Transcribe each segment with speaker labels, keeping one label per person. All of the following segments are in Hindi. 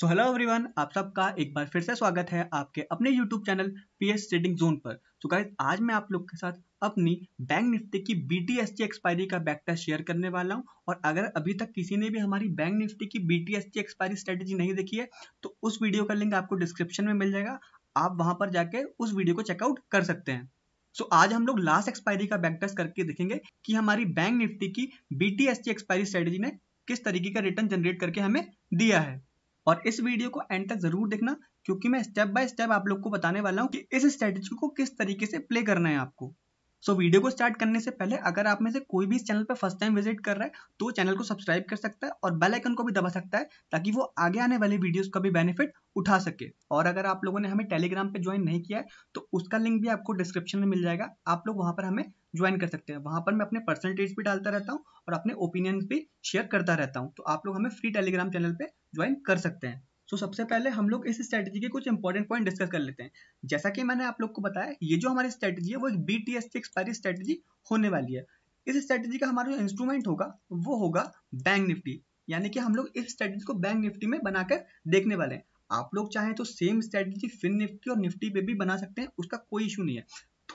Speaker 1: सो हेलो एवरीवन आप सबका एक बार फिर से स्वागत है आपके अपने YouTube channel P S trading zone पर सो so गाइज आज मैं आप लोग के साथ अपनी बैंक निफ्टी की B T S T expiry का बैकटा शेयर करने वाला हूं और अगर अभी तक किसी ने भी हमारी बैंक निफ्टी की B T S T expiry strategy नहीं देखी है तो उस वीडियो का लिंक आपको डिस्क्रिप्शन में मिल जाएगा आप वहां पर जाके उस वीडियो को चेकआउट कर सकते हैं सो so, आज हम लोग लास्ट एक्सपायरी का बैकटेस्ट करके देखेंगे कि हमारी बैंक निफ्टी की B T S T expiry strategy ने किस तरीके का रिटर्न जनरेट करके हमें दिया है और इस वीडियो को एंड तक जरूर देखना क्योंकि मैं स्टेप बाय स्टेप आप लोग को बताने वाला हूँ कि इस स्ट्रेटेजी को किस तरीके से प्ले करना है आपको सो so, वीडियो को स्टार्ट करने से पहले अगर आप में से कोई भी इस चैनल पर फर्स्ट टाइम विजिट कर रहा है तो चैनल को सब्सक्राइब कर सकता है और बेल आइकन को भी दबा सकता है ताकि वो आगे आने वाली वीडियोस का भी बेनिफिट उठा सके और अगर आप लोगों ने हमें टेलीग्राम पे ज्वाइन नहीं किया है तो उसका लिंक भी आपको डिस्क्रिप्शन में मिल जाएगा आप लोग वहाँ पर हमें ज्वाइन कर सकते हैं वहाँ पर मैं अपने पर्सनल भी डालता रहता हूँ और अपने ओपिनियंस भी शेयर करता रहता हूँ तो आप लोग हमें फ्री टेलीग्राम चैनल पर ज्वाइन कर सकते हैं सो so, सबसे पहले हम लोग इस स्ट्रेटजी के कुछ इंपॉर्टेंट पॉइंट डिस्कस कर लेते हैं जैसा कि मैंने आप लोग को बताया ये जो हमारी स्ट्रेटजी है वो एक बी टी एस की एक्सपायरी स्ट्रेटजी होने वाली है इस स्ट्रेटजी का हमारा जो इंस्ट्रूमेंट होगा वो होगा बैंक निफ्टी यानी कि हम लोग इस स्ट्रेटजी को बैंक निफ्टी में बनाकर देखने वाले हैं आप लोग चाहें तो सेम स्ट्रेटजी फिन निफ्टी और निफ्टी पे भी बना सकते हैं उसका कोई इशू नहीं है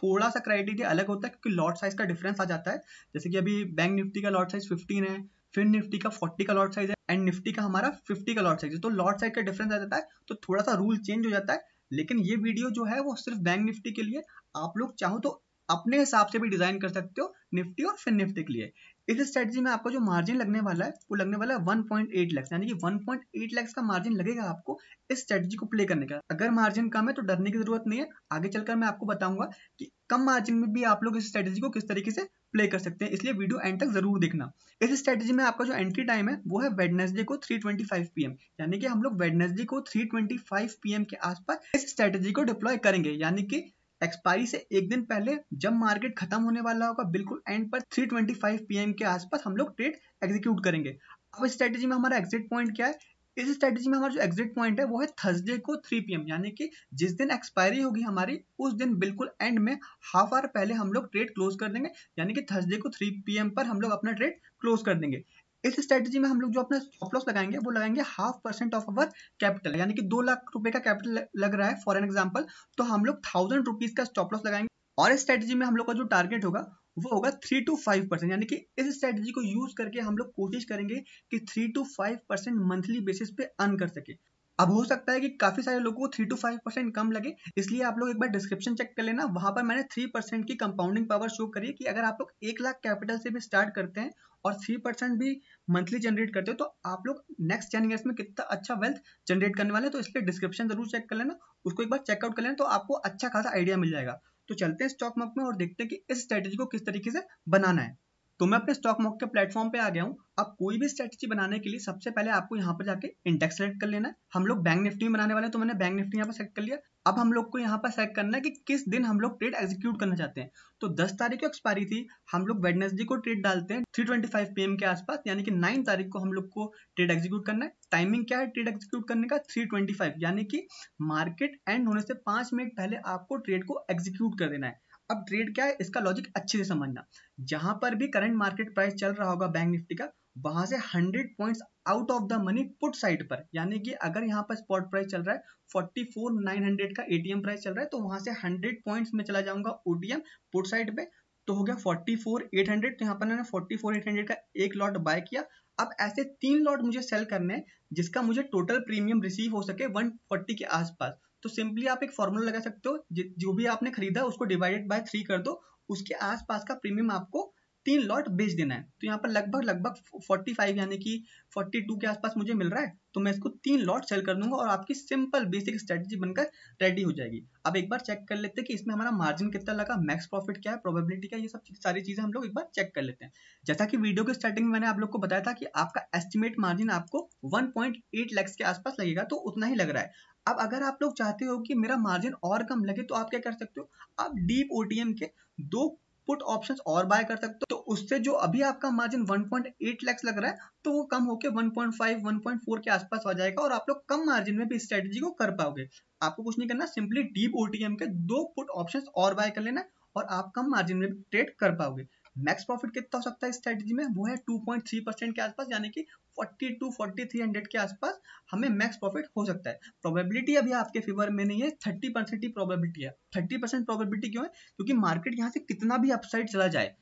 Speaker 1: थोड़ा सा क्राइटेरिया अलग होता है क्योंकि लॉट साइज का डिफरेंस आ जाता है जैसे कि अभी बैंक निफ्टी का लॉट साइज 15 है फिन निफ्टी का 40 का लॉट साइज है एंड निफ्टी का हमारा 50 का लॉट साइज तो लॉट साइज का डिफरेंस आ जाता है तो थोड़ा सा रूल चेंज हो जाता है लेकिन ये वीडियो जो है वो सिर्फ बैंक निफ्टी के लिए आप लोग चाहो तो अपने हिसाब से भी डिजाइन कर सकते हो निफ्टी और फिर निफ्टी के लिए इस स्ट्रेटजी में आपका जो मार्जिन लगने वाला है वो लगने वाला है 1.8 लाख यानी कि 1.8 लाख का मार्जिन लगेगा आपको इस स्ट्रेटजी को प्ले करने का अगर मार्जिन कम है तो डरने की जरूरत नहीं है आगे चलकर मैं आपको बताऊंगा कि कम मार्जिन में भी आप लोग इस स्ट्रेटजी को किस तरीके से प्ले कर सकते हैं इसलिए वीडियो एंड तक जरूर देखना इस स्ट्रेटेजी में आपका जो एंट्री टाइम है वो है वेडनेसडे को 3:25 पीएम यानी कि हम लोग वेडनेसडे को 3:25 ट्वेंटी के आसपास इस स्ट्रेटेजी को डिप्लॉय करेंगे यानी कि एक्सपायरी से एक दिन पहले जब मार्केट खत्म होने वाला होगा बिल्कुल एंड पर 3:25 पीएम के आसपास हम लोग ट्रेड एग्जीक्यूट करेंगे अब स्ट्रेटेजी में हमारा एग्जिट पॉइंट क्या है इस स्ट्रेटेजी में हमारा जो एग्जिट पॉइंट है वो है थर्सडे को 3 पीएम यानी कि जिस दिन एक्सपायरी होगी हमारी उस दिन बिल्कुल एंड में हाफ आवर पहले हम लोग ट्रेड क्लोज कर देंगे यानी कि थर्सडे को 3 पीएम पर हम लोग अपना ट्रेड क्लोज कर देंगे इस स्ट्रेटेजी में हम लोग जो अपना स्टॉप लॉस लगाएंगे वो लगाएंगे half percent of our capital यानी कि दो लाख रुपए का कैपिटल लग रहा है फॉर एन एग्जाम्पल तो हम लोग थाउजेंड रुपीज का स्टॉप लॉस लगाएंगे और इस स्ट्रेटेजी में हम लोग का जो टारगेट होगा वो होगा थ्री टू फाइव परसेंट यानी कि इस स्ट्रेटजी को यूज करके हम लोग कोशिश करेंगे कि three to five percent monthly basis पे अर्न कर सके अब हो सकता है कि काफी सारे लोगों को थ्री टू फाइव परसेंट कम लगे इसलिए आप लोग एक बार डिस्क्रिप्शन चेक कर लेना वहां पर मैंने थ्री परसेंट की कंपाउंडिंग पावर शो करी है कि अगर आप लोग एक लाख कैपिटल से भी स्टार्ट करते हैं और थ्री परसेंट भी मंथली जनरेट करते हो तो आप लोग नेक्स्ट टेन ईयर्स में कितना अच्छा वेल्थ जनरेट करने वाले तो इसलिए डिस्क्रिप्शन जरूर चेक कर लेना उसको एक बार चेकआउट कर लेना तो आपको अच्छा खासा आइडिया मिल जाएगा तो चलते हैं स्टॉक मार्केट में और देखते हैं कि इस स्ट्रेटेजी को किस तरीके से बनाना है तो मैं अपने स्टॉक मॉक के प्लेटफॉर्म पे आ गया हूँ अब कोई भी स्ट्रेटजी बनाने के लिए सबसे पहले आपको यहाँ पर जाके इंडेक्स सेलेक्ट कर लेना है हम लोग बैंक निफ्टी में बनाने वाले तो मैंने बैंक निफ्टी यहाँ पर सेलेक्ट कर लिया अब हम लोग को यहाँ पर सेलेक्ट करना है कि किस दिन हम लोग ट्रेड एग्जीक्यूट करना चाहते हैं तो दस तारीख को एक्सपायरी थी हम लोग वेडनेसडे को ट्रेड डालते हैं थ्री ट्वेंटी के आसपास यानी कि नाइन तारीख को हम लोग को ट्रेड एग्जीक्यूट करना है टाइमिंग क्या है ट्रेड एग्जीक्यूट करने का थ्री यानी कि मार्केट एंड होने से पांच मिनट पहले आपको ट्रेड को एग्जीक्यूट कर देना है अब ट्रेड क्या है इसका लॉजिक अच्छे से समझना जहां पर भी करंट मार्केट प्राइस चल रहा होगा बैंक निफ्टी का वहां से 100 points out of the money put side पर यानी कि अगर यहाँ पर स्पॉट प्राइस चल रहा है 44900 का एटीएम प्राइस चल रहा है तो वहां से 100 पॉइंट्स में चला जाऊंगा ओटीएम पुट साइड पे तो हो गया 44800 तो यहाँ पर मैंने 44800 का एक लॉट बाय किया अब ऐसे तीन लॉट मुझे सेल करने हैं जिसका मुझे टोटल प्रीमियम रिसीव हो सके 140 के आसपास तो सिंपली आप एक फॉर्मूला लगा सकते हो जो भी आपने खरीदा उसको डिवाइडेड बाय थ्री कर दो उसके आसपास का प्रीमियम आपको तीन लॉट बेच देना है तो यहाँ पर लगभग लगभग 45 यानी कि 42 के आसपास मुझे मिल रहा है तो मैं इसको तीन लॉट सेल कर दूंगा और आपकी सिंपल बेसिक स्ट्रेटजी बनकर रेडी हो जाएगी अब एक बार चेक कर लेते हैं कि इसमें हमारा मार्जिन कितना लगा मैक्स प्रॉफिट क्या है प्रोबेबिलिटी क्या ये सब सारी चीज़ें हम लोग एक बार चेक कर लेते हैं जैसा कि वीडियो के स्टार्टिंग में मैंने आप लोग को बताया था कि आपका एस्टिमेट मार्जिन आपको वन पॉइंट के आसपास लगेगा तो उतना ही लग रहा है अब अगर आप लोग चाहते हो कि मेरा मार्जिन और कम लगे तो आप क्या कर सकते हो आप डीप ओटीएम के दो पुट ऑप्शंस और बाय कर सकते हो तो उससे जो अभी आपका मार्जिन 1.8 लाख लग रहा है तो वो कम होकर 1.5 1.4 के आसपास हो जाएगा और आप लोग कम मार्जिन में भी स्ट्रेटेजी को कर पाओगे आपको कुछ नहीं करना सिंपली डीप ओटीएम के दो पुट ऑप्शन और बाय कर लेना और आप कम मार्जिन में भी ट्रेड कर पाओगे मैक्स प्रॉफिट कितना हो सकता है स्ट्रेटेजी में वो है 2.3 परसेंट के आसपास यानी कि फोर्टी टू 4300 के आसपास हमें मैक्स प्रॉफिट हो सकता है प्रोबेबिलिटी अभी आपके फेवर में नहीं है 30 परसेंट ही प्रोबेबिलिटी है 30 परसेंट प्रोबेबिलिटी क्यों है क्योंकि मार्केट यहाँ से कितना भी अपसाइड चला जाए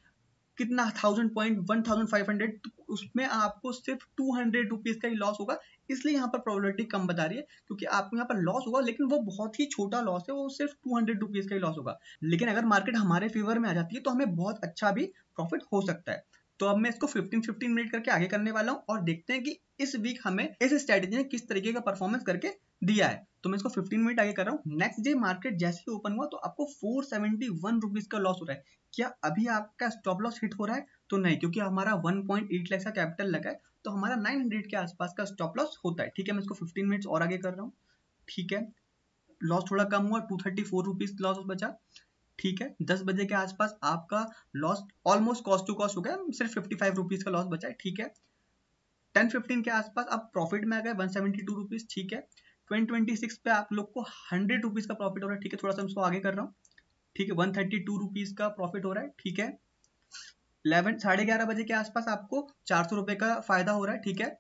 Speaker 1: कितना thousand point one thousand five hundred उसमें आपको सिर्फ टू हंड्रेड रुपीज का ही लॉस होगा इसलिए यहाँ पर प्रोबेबिलिटी कम बता रही है क्योंकि आपको यहाँ पर लॉस होगा लेकिन वो बहुत ही छोटा लॉस है वो सिर्फ टू हंड्रेड रुपीज का ही लॉस होगा लेकिन अगर मार्केट हमारे फेवर में आ जाती है तो हमें बहुत अच्छा भी प्रॉफिट हो सकता है तो अब मैं इसको 15-15 मिनट करके आगे करने वाला हूँ और देखते हैं कि इस वीक हमें इस स्ट्रेटेजी ने किस तरीके का परफॉर्मेंस करके दिया है तो मैं इसको 15 मिनट आगे कर रहा हूँ नेक्स्ट डे मार्केट जैसे ही ओपन हुआ तो आपको फोर सेवेंटी रुपीज का लॉस हो रहा है क्या अभी आपका स्टॉप लॉस हिट हो रहा है तो नहीं क्योंकि हमारा वन पॉइंट एट का कैपिटल लगा है तो हमारा नाइन के आसपास का स्टॉप लॉस होता है ठीक है मैं इसको फिफ्टीन मिनट्स और आगे कर रहा हूँ ठीक है लॉस थोड़ा कम हुआ two thirty four rupees loss बचा ठीक है दस बजे के आसपास आपका loss almost cost to cost हो गया सिर्फ फिफ्टी फाइव रुपीज का लॉस बचा है ठीक है टेन फिफ्टीन के आसपास आप प्रॉफिट में आ गए वन सेवेंटी टू रुपीज ठीक है ट्वेंटी ट्वेंटी सिक्स पे आप लोग को हंड्रेड रुपीज का प्रॉफिट हो रहा है ठीक है थोड़ा सा उसको आगे कर रहा हूँ ठीक है वन थर्टी टू रुपीज का प्रॉफिट हो रहा है ठीक है इलेवन साढ़े ग्यारह बजे के आसपास आपको चार सौ रुपए का फायदा हो रहा है ठीक है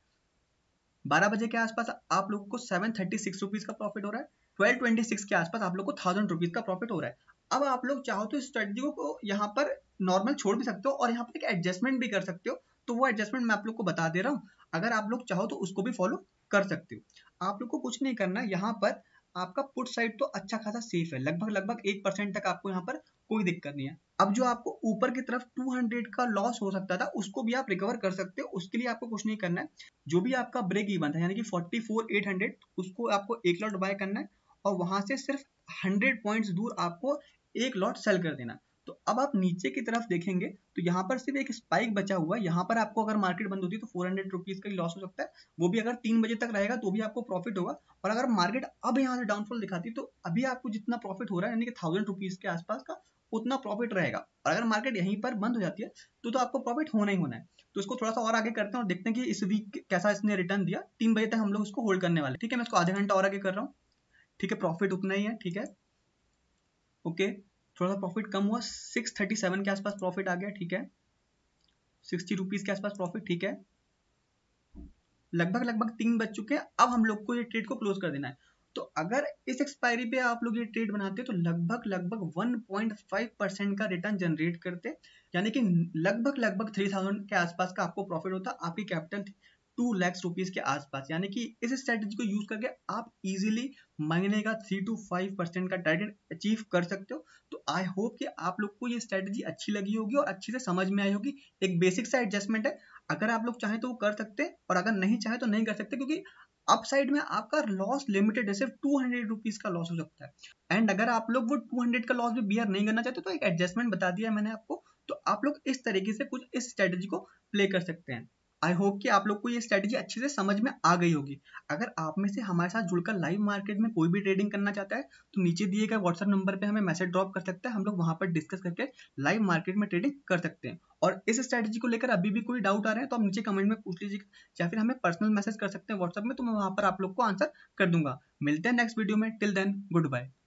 Speaker 1: बारह बजे के आसपास आप लोगों को सेवन थर्टी सिक्स रुपीज का प्रॉफिट हो रहा है ट्वेल्व ट्वेंटी सिक्स के आसपास आप लोग को थाउजेंड रुपीज का प्रॉफिट हो रहा है अब आप लोग चाहो तो स्ट्रेटजी को यहाँ पर नॉर्मल छोड़ भी सकते हो और यहाँ पर एक एडजस्टमेंट भी कर सकते हो तो वो एडजस्टमेंट मैं आप लोग को बता दे रहा हूँ अगर आप लोग चाहो तो उसको भी फॉलो कर सकते हो आप लोग को कुछ नहीं करना यहाँ पर आपका पुट साइड तो अच्छा खासा सेफ है लगभग लगभग एक परसेंट तक आपको यहाँ पर कोई दिक्कत नहीं है अब जो आपको ऊपर की तरफ 200 का लॉस हो सकता था उसको भी आप रिकवर कर सकते हो उसके लिए आपको कुछ नहीं करना है जो भी आपका ब्रेक इवन था यानी कि 44800 उसको आपको एक लॉट बाय करना है और वहां से सिर्फ 100 पॉइंट्स दूर आपको एक लॉट सेल कर देना तो अब आप नीचे की तरफ देखेंगे तो यहाँ पर सिर्फ एक स्पाइक बचा हुआ है यहाँ पर आपको अगर मार्केट बंद होती है तो फोर हंड्रेड रुपीज का लॉस हो सकता है वो भी अगर तीन बजे तक रहेगा तो भी आपको प्रॉफिट होगा और अगर मार्केट अब यहाँ से डाउनफॉल दिखाती है तो अभी आपको जितना प्रॉफिट हो रहा है यानी कि थाउजेंड रुपीज के आसपास का उतना प्रॉफिट रहेगा और अगर मार्केट यहीं पर बंद हो जाती है तो, तो आपको प्रॉफिट होना ही होना है तो इसको थोड़ा सा और आगे करते हैं और देखते हैं कि इस वीक कैसा इसने रिटर्न दिया तीन बजे तक हम लोग उसको होल्ड करने वाले ठीक है मैं इसको आधे घंटा और आगे कर रहा हूँ ठीक है प्रॉफिट उतना ही है ठीक है ओके थोड़ा सा प्रॉफिट कम हुआ सिक्स थर्टी सेवन के आसपास प्रॉफिट आ गया ठीक है सिक्सटी रुपीज़ के आसपास प्रॉफिट ठीक है लगभग लगभग तीन बज चुके हैं अब हम लोग को ये ट्रेड को क्लोज कर देना है तो अगर इस एक्सपायरी पे आप लोग ये ट्रेड बनाते तो लगभग लगभग 1.5 परसेंट का रिटर्न जनरेट करते यानी कि लगभग लगभग 3000 के आसपास का आपको प्रॉफिट होता आपकी कैपिटल टू लैक्स रुपीज के आसपास यानी कि इस स्ट्रेटेजी को यूज करके आप इजीली महीने का थ्री टू फाइव परसेंट का टारगेट अचीव कर सकते हो तो आई होप कि आप लोग को ये स्ट्रेटेजी अच्छी लगी होगी और अच्छी से समझ में आई होगी एक बेसिक सा एडजस्टमेंट है अगर आप लोग चाहें तो वो कर सकते हैं और अगर नहीं चाहे तो नहीं कर सकते क्योंकि अपसाइड में आपका लॉस लिमिटेड है सिर्फ टू हंड्रेड रुपीज का लॉस हो सकता है एंड अगर आप लोग वो टू हंड्रेड का लॉस भी बियर नहीं करना चाहते तो एक एडजस्टमेंट बता दिया मैंने आपको तो आप लोग इस तरीके से कुछ इस स्ट्रेटेजी को प्ले कर सकते हैं आई होप कि आप लोग को ये स्ट्रैटेजी अच्छे से समझ में आ गई होगी अगर आप में से हमारे साथ जुड़कर लाइव मार्केट में कोई भी ट्रेडिंग करना चाहता है तो नीचे दिए गए व्हाट्सएप नंबर पर हमें मैसेज ड्रॉप कर सकते हैं हम लोग वहाँ पर डिस्कस करके लाइव मार्केट में ट्रेडिंग कर सकते हैं और इस स्ट्रैटेजी को लेकर अभी भी कोई डाउट आ रहे हैं तो आप नीचे कमेंट में पूछ लीजिएगा या फिर हमें पर्सनल मैसेज कर सकते हैं व्हाट्सएप में तो मैं वहाँ पर आप लोग को आंसर कर दूंगा मिलते हैं नेक्स्ट वीडियो में टिल देन गुड बाय